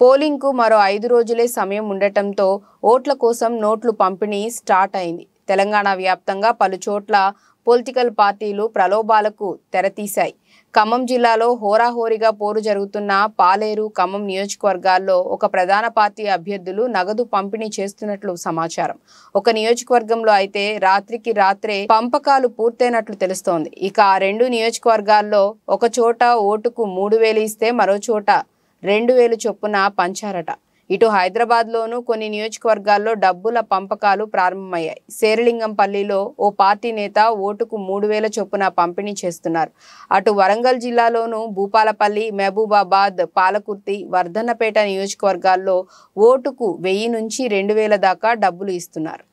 పోలింగ్కు మరో ఐదు రోజులే సమయం ఉండటంతో ఓట్ల కోసం నోట్లు పంపిణీ స్టార్ట్ అయింది తెలంగాణ వ్యాప్తంగా పలుచోట్ల పొలిటికల్ పార్టీలు ప్రలోభాలకు తెరతీశాయి ఖమ్మం జిల్లాలో హోరాహోరీగా పోరు జరుగుతున్న పాలేరు ఖమ్మం నియోజకవర్గాల్లో ఒక ప్రధాన పార్టీ అభ్యర్థులు నగదు పంపిణీ చేస్తున్నట్లు సమాచారం ఒక నియోజకవర్గంలో అయితే రాత్రికి రాత్రే పంపకాలు పూర్తయినట్లు తెలుస్తోంది ఇక ఆ రెండు నియోజకవర్గాల్లో ఒక చోట ఓటుకు మూడు వేలు ఇస్తే మరో చోట రెండు వేలు చొప్పున పంచారట ఇటు హైదరాబాద్లోనూ కొన్ని నియోజకవర్గాల్లో డబ్బుల పంపకాలు ప్రారంభమయ్యాయి శేరలింగంపల్లిలో ఓ పార్టీ నేత ఓటుకు మూడు వేల చొప్పున పంపిణీ చేస్తున్నారు అటు వరంగల్ జిల్లాలోనూ భూపాలపల్లి మహబూబాబాద్ పాలకుర్తి వర్ధన్నపేట నియోజకవర్గాల్లో ఓటుకు వెయ్యి నుంచి రెండు వేల దాకా డబ్బులు ఇస్తున్నారు